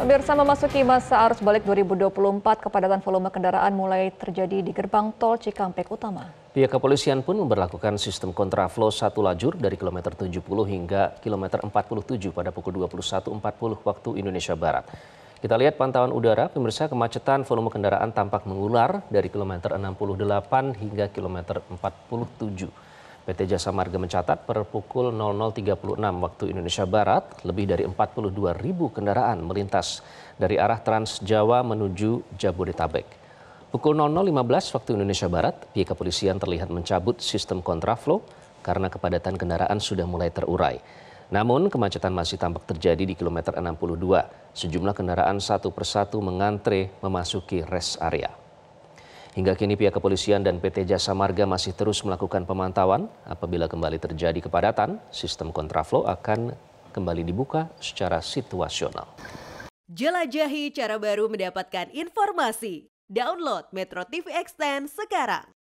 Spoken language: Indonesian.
Pemirsa memasuki masa arus balik 2024, kepadatan volume kendaraan mulai terjadi di gerbang tol Cikampek Utama. Pihak kepolisian pun memperlakukan sistem kontraflow satu lajur dari kilometer 70 hingga kilometer 47 pada pukul 21.40 waktu Indonesia Barat. Kita lihat pantauan udara, pemirsa kemacetan volume kendaraan tampak mengular dari kilometer 68 hingga kilometer 47. PT Jasa Marga mencatat per pukul 00.36 waktu Indonesia Barat, lebih dari 42 ribu kendaraan melintas dari arah Trans Jawa menuju Jabodetabek. Pukul 00.15 waktu Indonesia Barat, pihak kepolisian terlihat mencabut sistem kontraflow karena kepadatan kendaraan sudah mulai terurai. Namun kemacetan masih tampak terjadi di kilometer 62. Sejumlah kendaraan satu persatu mengantre memasuki rest area. Hingga kini pihak kepolisian dan PT Jasa Marga masih terus melakukan pemantauan. Apabila kembali terjadi kepadatan, sistem kontraflow akan kembali dibuka secara situasional. Jelajahi cara baru mendapatkan informasi. Download Metro TV Extend sekarang.